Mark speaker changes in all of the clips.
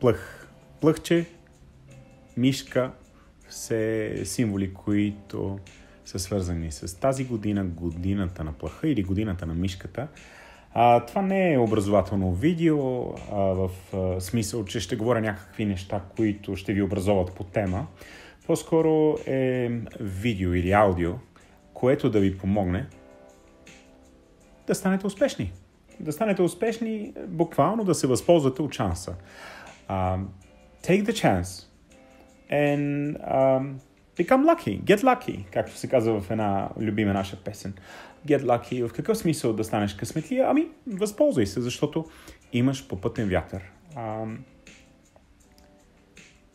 Speaker 1: плъх. Плъхче, мишка, все символи, които са свързани с тази година, годината на плъха или годината на мишката. А, това не е образователно видео, а, в а, смисъл, че ще говоря някакви неща, които ще ви образоват по тема. По-скоро е видео или аудио, което да ви помогне да станете успешни. Да станете успешни, буквално да се възползвате от шанса. Um, take the chance and um, become lucky. Get lucky, както се казва в една любима наша песен. Get lucky. В какъв смисъл да станеш късметлия? Ами, възползвай се, защото имаш попътен вятър. Um,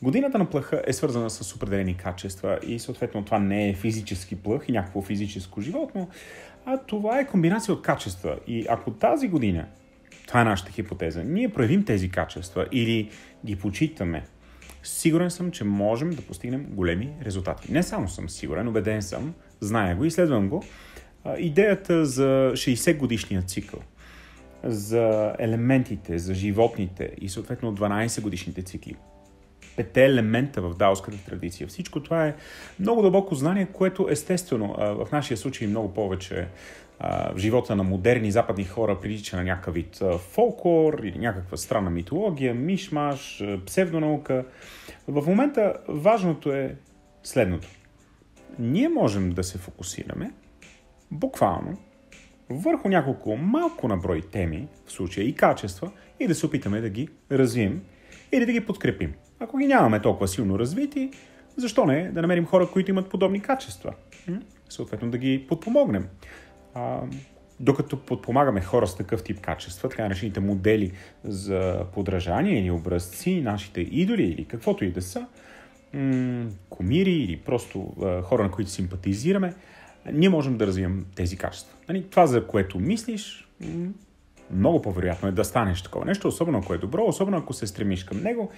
Speaker 1: Годината на плъха е свързана с определени качества и съответно това не е физически плъх и някакво физическо животно, а това е комбинация от качества. И ако тази година това е нашата хипотеза. Ние проявим тези качества или ги почитаме. Сигурен съм, че можем да постигнем големи резултати. Не само съм сигурен, убеден съм, зная го, следвам го. Идеята за 60 годишния цикъл, за елементите, за животните и съответно 12 годишните цикли, пете елемента в даоската традиция. Всичко това е много дълбоко знание, което естествено в нашия случай много повече в живота на модерни западни хора прилича на някакъв вид фолклор или някаква странна митология, мишмаш, псевдонаука. В момента важното е следното. Ние можем да се фокусираме буквално върху няколко малко наброй теми, в случая и качества, и да се опитаме да ги развием или да ги подкрепим. Ако ги нямаме толкова силно развити, защо не да намерим хора, които имат подобни качества? Съответно да ги подпомогнем. А, докато подпомагаме хора с такъв тип качества, така наречените модели за подражание или образци, нашите идоли или каквото и да са, комири или просто хора, на които симпатизираме, ние можем да развием тези качества. Нали, това, за което мислиш, много по-вероятно е да станеш такова нещо, особено ако е добро, особено ако се стремиш към него.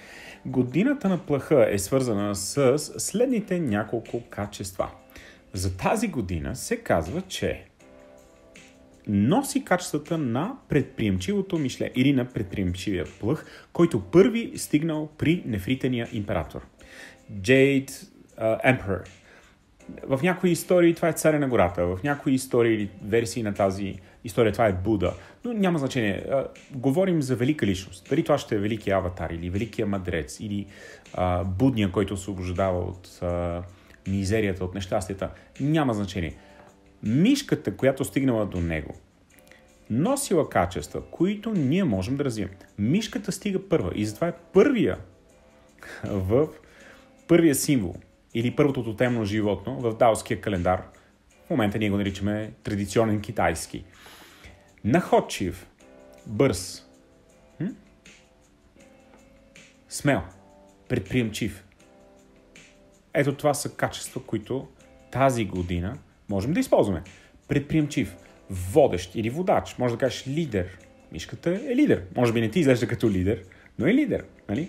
Speaker 1: Годината на плаха е свързана с следните няколко качества. За тази година се казва, че носи качествата на предприемчивото мишле или на предприемчивия плъх, който първи стигнал при нефритения император. Jade Емпер. Uh, в някои истории това е царя на гората, в някои истории или версии на тази история това е Буда, но няма значение. говорим за велика личност. Дали това ще е великия аватар или великия мадрец или будния, който освобождава от мизерията, от нещастията, няма значение мишката, която стигнала до него, носила качества, които ние можем да развием. Мишката стига първа и затова е първия в първия символ или първото тотемно животно в даоския календар. В момента ние го наричаме традиционен китайски. Находчив, бърз, смел, предприемчив. Ето това са качества, които тази година – можем да използваме. Предприемчив, водещ или водач. Може да кажеш лидер. Мишката е лидер. Може би не ти изглежда като лидер, но е лидер. Нали?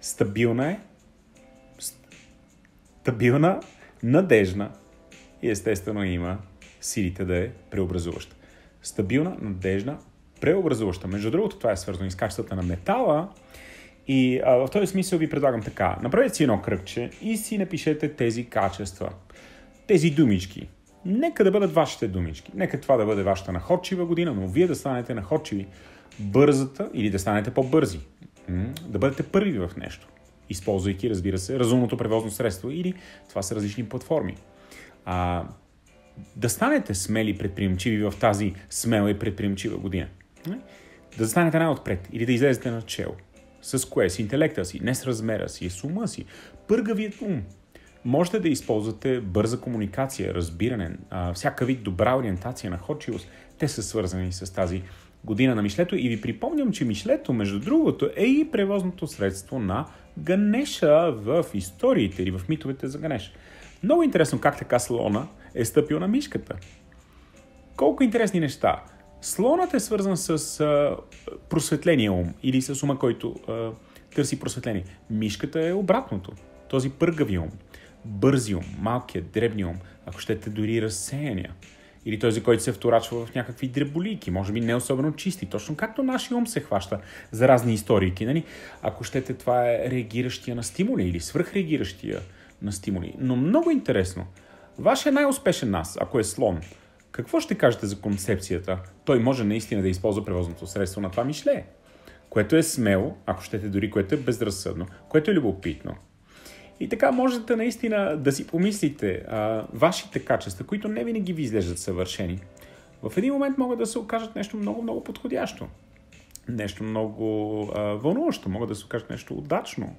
Speaker 1: Стабилна е. Стабилна, надежна. И естествено има силите да е преобразуваща. Стабилна, надежна, преобразуваща. Между другото, това е свързано и с качествата на метала. И а, в този смисъл ви предлагам така. Направете си едно кръгче и си напишете тези качества тези думички. Нека да бъдат вашите думички. Нека това да бъде вашата находчива година, но вие да станете находчиви бързата или да станете по-бързи. Да бъдете първи в нещо. Използвайки, разбира се, разумното превозно средство или това са различни платформи. А, да станете смели и предприемчиви в тази смела и предприемчива година. Да станете най-отпред или да излезете на чел. С кое? С интелекта си, не с размера си, с ума си. Пъргавият ум, Можете да използвате бърза комуникация, разбиране, всяка вид добра ориентация, на ходчивост. Те са свързани с тази година на Мишлето. И ви припомням, че Мишлето, между другото, е и превозното средство на Ганеша в историите или в митовете за Ганеш. Много интересно как така слона е стъпил на мишката. Колко интересни неща. Слонът е свързан с а, просветление ум или с ума, който а, търси просветление. Мишката е обратното. Този пъргави ум бързи ум, малкия, дребни ум, ако щете дори разсеяния. Или този, който се вторачва в някакви дреболики, може би не особено чисти, точно както нашия ум се хваща за разни историки. Нали? Ако щете, това е реагиращия на стимули или свръхреагиращия на стимули. Но много интересно, вашия е най-успешен нас, ако е слон, какво ще кажете за концепцията? Той може наистина да използва превозното средство на това мишле, което е смело, ако щете дори, което е безразсъдно, което е любопитно, и така можете наистина да си помислите а, вашите качества, които не винаги ви изглеждат съвършени. В един момент могат да се окажат нещо много-много подходящо. Нещо много а, вълнуващо, могат да се окажат нещо удачно.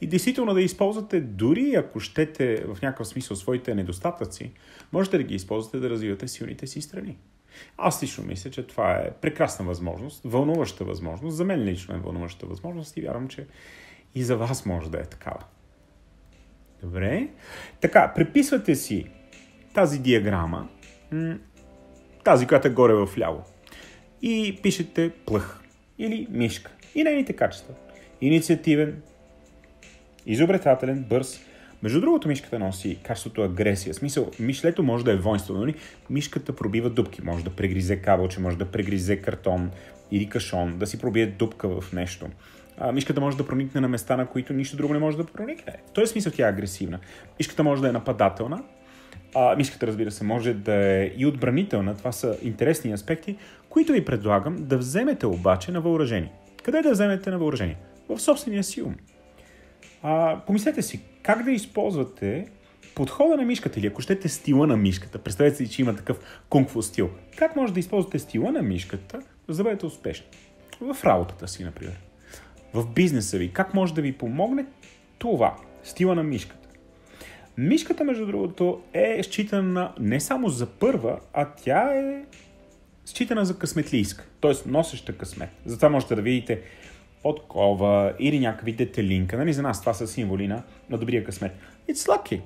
Speaker 1: И действително да използвате, дори ако щете в някакъв смисъл своите недостатъци, можете да ги използвате да развивате силните си страни. Аз лично мисля, че това е прекрасна възможност, вълнуваща възможност. За мен лично е вълнуваща възможност и вярвам, че и за вас може да е такава. Добре. Така, преписвате си тази диаграма, тази, която е горе в ляво. И пишете плъх или мишка. И нейните качества. Инициативен, изобретателен, бърз. Между другото, мишката носи качеството агресия. Смисъл, мишлето може да е воинство, но нали, Мишката пробива дупки. Може да прегризе кабелче, може да прегризе картон или кашон, да си пробие дупка в нещо а, мишката може да проникне на места, на които нищо друго не може да проникне. В този е смисъл тя е агресивна. Мишката може да е нападателна, а, мишката, разбира се, може да е и отбранителна. Това са интересни аспекти, които ви предлагам да вземете обаче на въоръжение. Къде да вземете на въоръжение? В собствения си ум. А, помислете си, как да използвате подхода на мишката или ако щете стила на мишката. Представете си, че има такъв кунг стил. Как може да използвате стила на мишката, за да бъдете успешни? В работата си, например в бизнеса ви. Как може да ви помогне това? Стила на мишката. Мишката, между другото, е считана не само за първа, а тя е считана за късметлийска, т.е. носеща късмет. Затова можете да видите подкова или някакви детелинка. Нали, за нас това са символи на, на добрия късмет. It's lucky.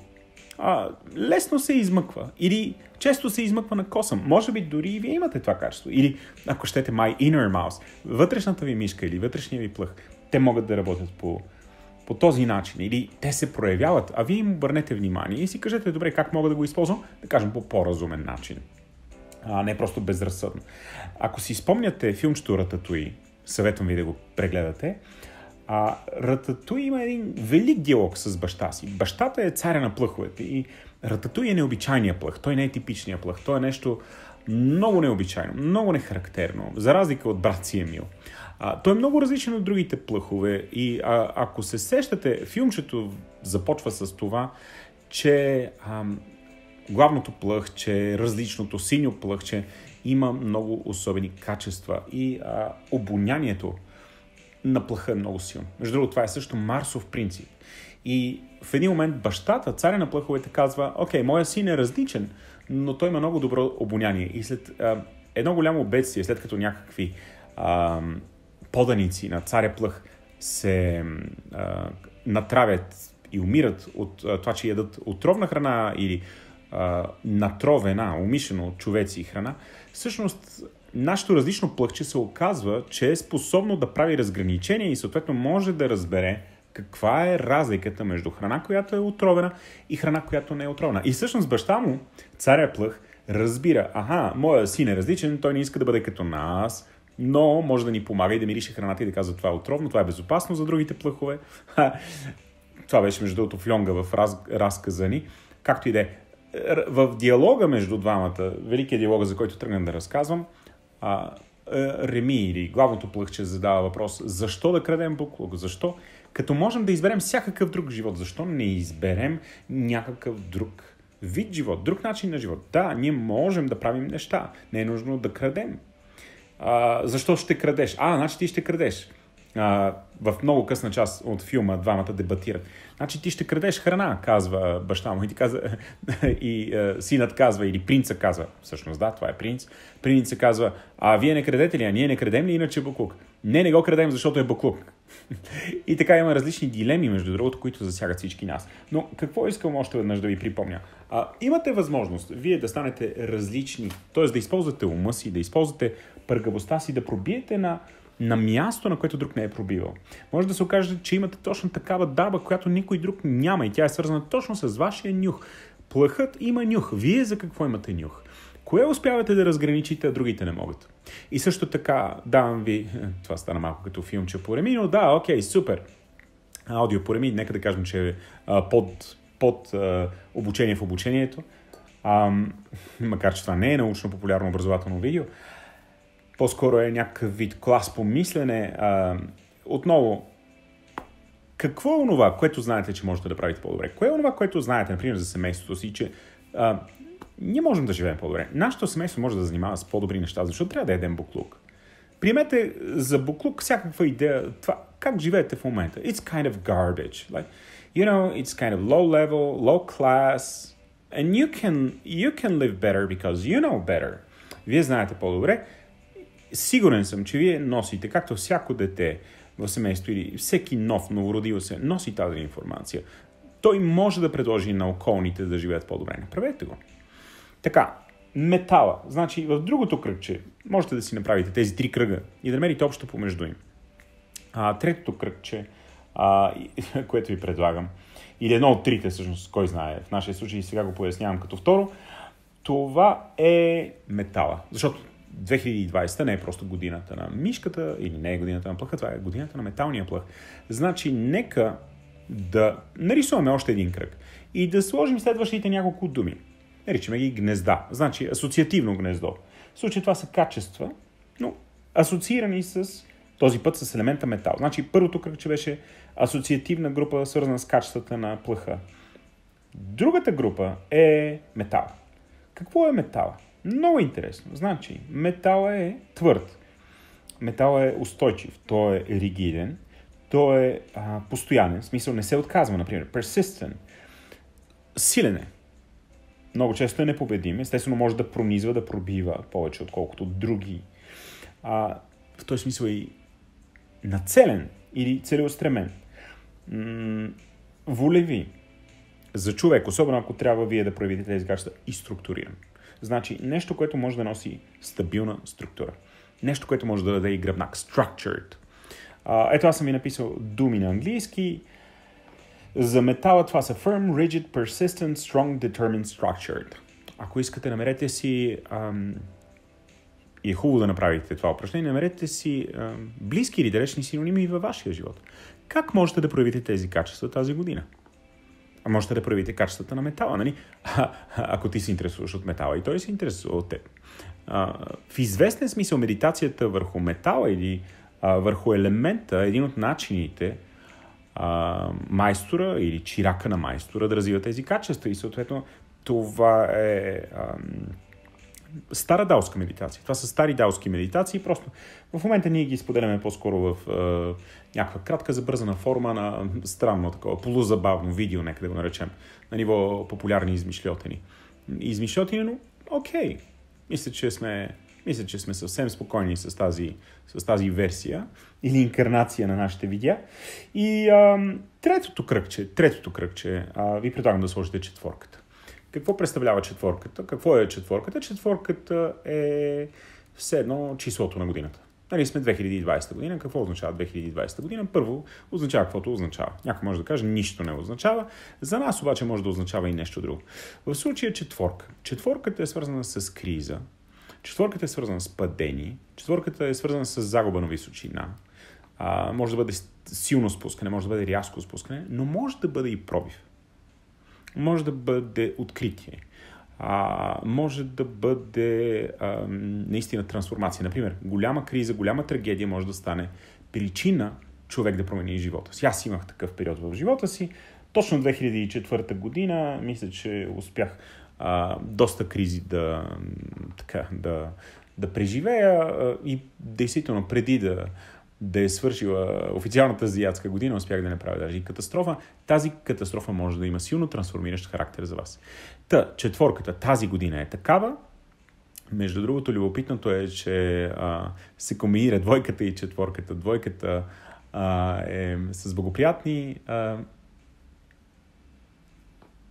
Speaker 1: А, лесно се измъква. Или често се измъква на косъм. Може би дори и вие имате това качество. Или, ако щете, my inner mouse, вътрешната ви мишка или вътрешния ви плъх те могат да работят по, по този начин или те се проявяват, а вие им обърнете внимание и си кажете, добре, как мога да го използвам, да кажем по по-разумен начин, а не просто безразсъдно. Ако си спомняте филмчето Рататуи, съветвам ви да го прегледате, а Рататуи има един велик диалог с баща си. Бащата е царя на плъховете и Рататуи е необичайния плъх. Той не е типичния плъх. Той е нещо много необичайно, много нехарактерно, за разлика от брат си Емил. А, той е много различен от другите плъхове и а, ако се сещате, филмчето започва с това, че а, главното плъхче, е различното синьо плъхче има много особени качества и а, обонянието на плъха е много силно. Между другото, това е също Марсов принцип. И в един момент бащата, царя на плъховете, казва, окей, моя син е различен, но той има много добро обоняние. И след а, едно голямо бедствие, след като някакви а, поданици на царя Плъх се а, натравят и умират от а, това, че ядат отровна храна или а, натровена, умишлено от човеци и храна, всъщност нашето различно плъхче се оказва, че е способно да прави разграничения и съответно може да разбере каква е разликата между храна, която е отровена и храна, която не е отровена. И всъщност баща му, царя Плъх, разбира, аха, моя син е различен, той не иска да бъде като нас, но може да ни помага и да мирише храната и да казва това е отровно, това е безопасно за другите плъхове. това беше между другото флюнга в раз, разказа ни. Както и да е. В диалога между двамата, великият диалог, за който тръгнам да разказвам, е, Реми или главното плъхче задава въпрос защо да крадем буклук, защо? Като можем да изберем всякакъв друг живот, защо не изберем някакъв друг вид живот, друг начин на живот? Да, ние можем да правим неща, не е нужно да крадем а, защо ще крадеш? А, значи ти ще крадеш. А, в много късна част от филма двамата дебатират. Значи ти ще крадеш храна, казва баща му. И, ти казва, и а, синът казва, или принца казва, всъщност да, това е принц. Принца казва, а вие не крадете ли, а ние не крадем ли, иначе буклук. Не, не го крадем, защото е буклук. и така има различни дилеми, между другото, които засягат всички нас. Но какво искам още веднъж да ви припомня? А, имате възможност вие да станете различни, т.е. да използвате ума си, да използвате пъргавостта си, да пробиете на, на място, на което друг не е пробивал. Може да се окаже, че имате точно такава даба, която никой друг няма и тя е свързана точно с вашия нюх. Плъхът има нюх. Вие за какво имате нюх? Кое успявате да разграничите, а другите не могат? И също така давам ви, това стана малко като филмче по реми, но да, окей, супер. Аудио по реми, нека да кажем, че е под, под обучение в обучението. А, макар, че това не е научно популярно образователно видео по-скоро е някакъв вид клас по мислене. А, отново, какво е онова, което знаете, че можете да правите по-добре? Кое е онова, което знаете, например, за семейството си, че а, ние можем да живеем по-добре. Нашето семейство може да занимава с по-добри неща, защото трябва да ядем буклук. Приемете за буклук всякаква идея, това, как живеете в момента. It's kind of garbage. Like, you know, it's kind of low level, low class, and you can, you can live better because you know better. Вие знаете по-добре, Сигурен съм, че вие носите, както всяко дете в семейство или всеки нов новородил се, носи тази информация. Той може да предложи на околните да живеят по-добре. Направете го. Така, метала. Значи в другото кръгче можете да си направите тези три кръга и да намерите общо помежду им. А, третото кръгче, а, което ви предлагам, или едно от трите, всъщност, кой знае, в нашия случай сега го пояснявам като второ, това е метала. Защото 2020 не е просто годината на мишката или не е годината на плъха, това е годината на металния плъх. Значи, нека да нарисуваме още един кръг и да сложим следващите няколко думи. Наричаме ги гнезда. Значи, асоциативно гнездо. В случай това са качества, но асоциирани с този път с елемента метал. Значи, първото кръгче беше асоциативна група, свързана с качествата на плъха. Другата група е метал. Какво е метал? Много интересно. Значи, метала е твърд. Метала е устойчив. Той е ригиден. Той е а, постоянен. В смисъл не се отказва, например. Persistent. Силен е. Много често е непобедим. Естествено може да пронизва, да пробива повече, отколкото други. А, в този смисъл е и нацелен или целеустремен. М- волеви. За човек, особено ако трябва вие да проявите тези качества и структуриран. Значи нещо, което може да носи стабилна структура. Нещо, което може да даде и гръбнак. Structured. А, ето аз съм ви написал думи на английски. За метала това са firm, rigid, persistent, strong, determined, structured. Ако искате, намерете си ам, и е хубаво да направите това упражнение, намерете си ам, близки или далечни синоними във вашия живот. Как можете да проявите тези качества тази година? а можете да проявите качествата на метала, нали? А, ако ти се интересуваш от метала и той се интересува от теб. А, в известен смисъл медитацията върху метала или а, върху елемента е един от начините а, майстора или чирака на майстора да развива тези качества и съответно това е... А, стара даоска медитация. Това са стари даоски медитации. Просто в момента ние ги споделяме по-скоро в е, някаква кратка забързана форма на странно такова, полузабавно видео, нека да го наречем, на ниво популярни измишлетени. Измишлетени, но окей. Мисля, че сме мисля, че сме съвсем спокойни с тази, с тази версия или инкарнация на нашите видеа. И а, третото кръгче, третото кръгче, а, ви предлагам да сложите четворката. Какво представлява четворката? Какво е четворката? Четворката е все едно числото на годината. Нали сме 2020 година. Какво означава 2020 година? Първо, означава каквото означава. Някой може да каже, нищо не означава. За нас обаче може да означава и нещо друго. В случая четворка. Четворката е свързана с криза. Четворката е свързана с падение. Четворката е свързана с загуба на височина. А, може да бъде силно спускане, може да бъде рязко спускане, но може да бъде и пробив може да бъде откритие, а, може да бъде а, наистина трансформация. Например, голяма криза, голяма трагедия може да стане причина човек да промени живота си. Аз имах такъв период в живота си. Точно 2004 година, мисля, че успях а, доста кризи да, така, да, да преживея а, и действително преди да да е свършила официалната азиатска година, успях да направя даже и катастрофа, тази катастрофа може да има силно трансформиращ характер за вас. Та, четворката тази година е такава, между другото, любопитното е, че а, се комбинира двойката и четворката. Двойката а, е с благоприятни. А,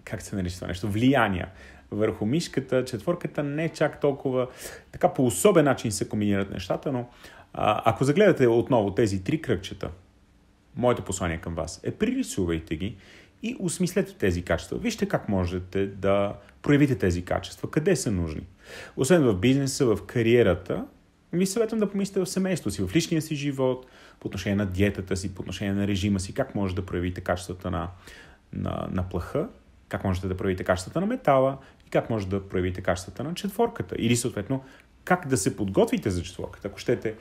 Speaker 1: как се нарича това нещо? Влияния върху мишката. Четворката не е чак толкова. Така по особен начин се комбинират нещата, но а, ако загледате отново тези три кръгчета, моето послание към вас е пририсувайте ги и осмислете тези качества. Вижте как можете да проявите тези качества, къде са нужни. Освен в бизнеса, в кариерата, ви съветвам да помислите в семейството си, в личния си живот, по отношение на диетата си, по отношение на режима си, как можете да проявите качествата на, на, на плаха, как можете да проявите качествата на метала и как можете да проявите качествата на четворката или съответно как да се подготвите за четворката, ако щете е,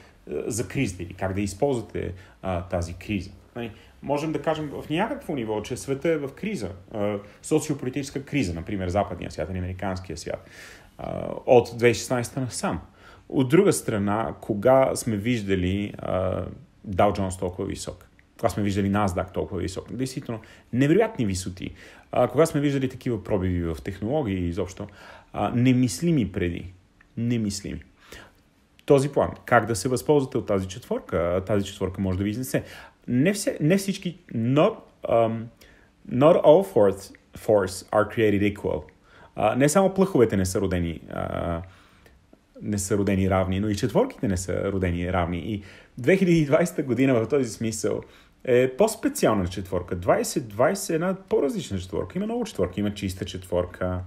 Speaker 1: за кризата или как да използвате а, е, тази криза. Най- нали, Можем да кажем в някакво ниво, че света е в криза, а, е, социополитическа криза, например, западния свят или американския свят, а, от 2016 насам. От друга страна, кога сме виждали Dow Jones толкова висок? Кога сме виждали NASDAQ толкова висок? Действително, невероятни висоти. А, кога сме виждали такива пробиви в технологии изобщо? А, немислими преди немислими. Този план, как да се възползвате от тази четворка, тази четворка може да ви изнесе. Не, все, не всички, not, um, not all force, force are created equal. Uh, не само плъховете не са родени uh, не са родени равни, но и четворките не са родени равни. И 2020 година в този смисъл е по-специална четворка. 2020 е една по-различна четворка. Има много четворки. Има чиста четворка,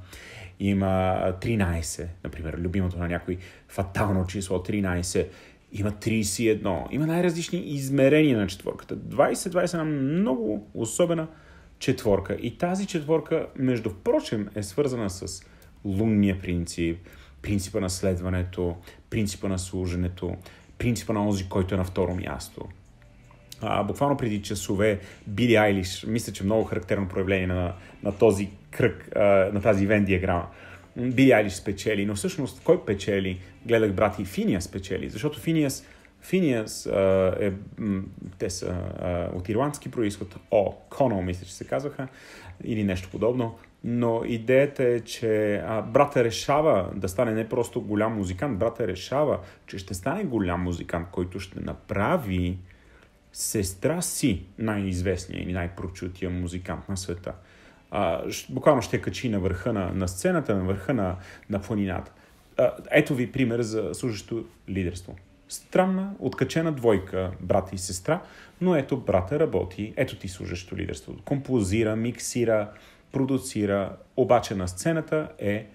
Speaker 1: има 13, например, любимото на някой фатално число 13, има 31, има най-различни измерения на четворката. 20-20 е една много особена четворка. И тази четворка, между прочим, е свързана с лунния принцип, принципа на следването, принципа на служенето, принципа на онзи, който е на второ място. А, буквално преди часове Били Айлиш, мисля, че много характерно проявление на, на този кръг, а, на тази Вен диаграма. Били Айлиш спечели, но всъщност кой печели? Гледах брат и Финиас печели, защото Финиас, Финиас а, е, те са а, от ирландски происход, О, Конол мисля, че се казваха, или нещо подобно, но идеята е, че брата решава да стане не просто голям музикант, брата решава, че ще стане голям музикант, който ще направи сестра си, най-известния и най-прочутия музикант на света. А, буквално ще качи на върха на, на сцената, на върха на, на планината. А, ето ви пример за служащо лидерство. Странна, откачена двойка, брат и сестра, но ето брата работи, ето ти служащо лидерство. Композира, миксира, продуцира, обаче на сцената е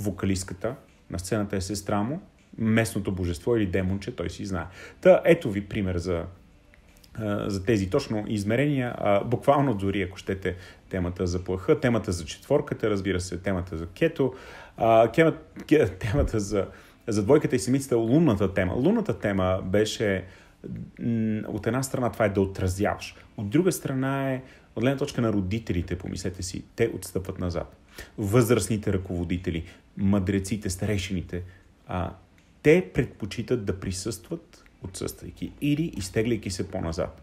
Speaker 1: вокалистката, на сцената е сестра му, местното божество или демонче, той си знае. Та ето ви пример за за тези точно измерения, а, буквално дори ако щете темата за плаха, темата за четворката, разбира се, темата за кето, а, кема, ке, темата за, за двойката и семицата, лунната тема. Лунната тема беше от една страна това е да отразяваш, от друга страна е от гледна точка на родителите, помислете си, те отстъпват назад. Възрастните ръководители, мъдреците, старешините, а, те предпочитат да присъстват отсъствайки или изтегляйки се по-назад.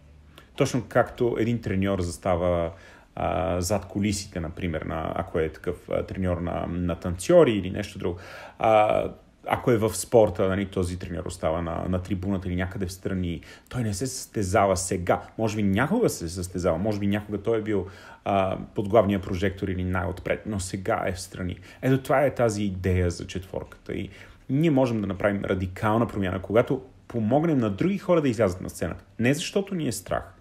Speaker 1: Точно както един треньор застава а, зад колисите, например, на, ако е такъв а, треньор на, на танцори или нещо друго. А, ако е в спорта, нали, този тренер остава на, на трибуната или някъде в страни, той не се състезава сега. Може би някога се е състезава, може би някога той е бил а, под главния прожектор или най-отпред, но сега е в страни. Ето това е тази идея за четворката и ние можем да направим радикална промяна, когато помогнем на други хора да излязат на сцената. Не защото ни е страх,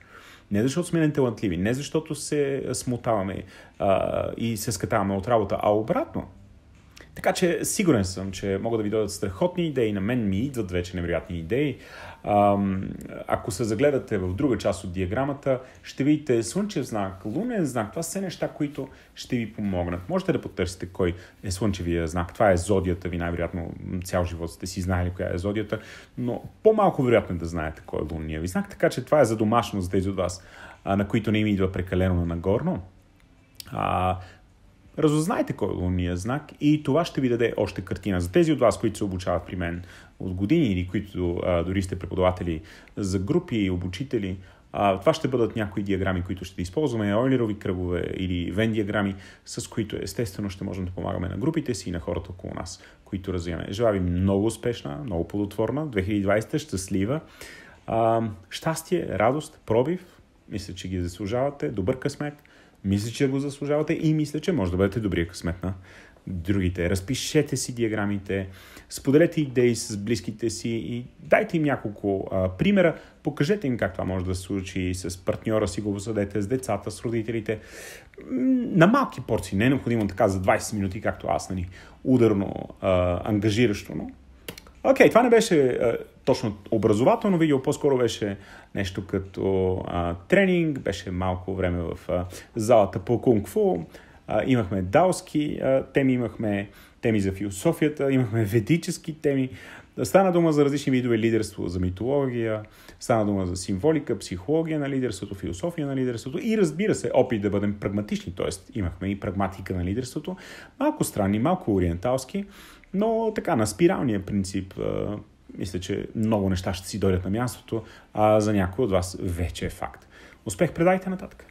Speaker 1: не защото сме неталантливи, не защото се смотаваме а, и се скатаваме от работа, а обратно. Така че сигурен съм, че могат да ви дойдат страхотни идеи. На мен ми идват вече невероятни идеи. Ако се загледате в друга част от диаграмата, ще видите слънчев знак, лунен знак. Това са неща, които ще ви помогнат. Можете да потърсите кой е слънчевия знак. Това е зодията ви. Най-вероятно цял живот сте си знаели коя е зодията, но по-малко вероятно е да знаете кой е лунния ви знак. Така че това е за домашно за тези от вас, на които не им идва прекалено нагорно разузнайте кой е лунният знак и това ще ви даде още картина. За тези от вас, които се обучават при мен от години или които а, дори сте преподаватели за групи, и обучители, а, това ще бъдат някои диаграми, които ще използваме, ойлерови кръгове или вен диаграми, с които естествено ще можем да помагаме на групите си и на хората около нас, които развиваме. Желая ви много успешна, много плодотворна, 2020 щастлива, а, щастие, радост, пробив, мисля, че ги заслужавате, добър късмет мисля, че го заслужавате и мисля, че може да бъдете добрия късмет на другите. Разпишете си диаграмите, споделете идеи с близките си и дайте им няколко а, примера. Покажете им как това може да се случи с партньора си, го обсъдете с децата, с родителите. На малки порции, не е необходимо така за 20 минути, както аз, нали, ударно, а, ангажиращо, но Окей, okay, това не беше а, е, точно образователно видео, по-скоро беше нещо като а, тренинг, беше малко време в а, залата по кунг-фу, имахме даоски а, теми, имахме теми за философията, имахме ведически теми. Стана дума за различни видове лидерство, за митология, стана дума за символика, психология на лидерството, философия на лидерството и разбира се, опит да бъдем прагматични, т.е. имахме и прагматика на лидерството, малко странни, малко ориенталски. Но така, на спиралния принцип, мисля, че много неща ще си дойдат на мястото, а за някои от вас вече е факт. Успех, предайте нататък!